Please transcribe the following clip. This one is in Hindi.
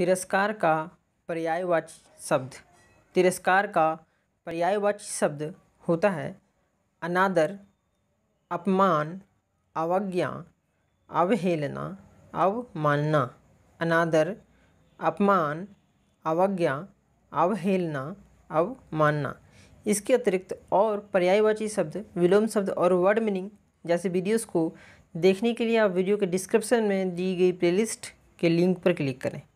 तिरस्कार का पर्यायवाची शब्द तिरस्कार का पर्यायवाची शब्द होता है अनादर अपमान अवज्ञा अवहेलना अवमानना अनादर अपमान अवज्ञा अवहेलना अवमानना इसके अतिरिक्त और पर्यायवाची शब्द विलोम शब्द और वर्ड मीनिंग जैसे वीडियोस को देखने के लिए आप वीडियो के डिस्क्रिप्शन में दी गई प्लेलिस्ट के लिंक पर क्लिक करें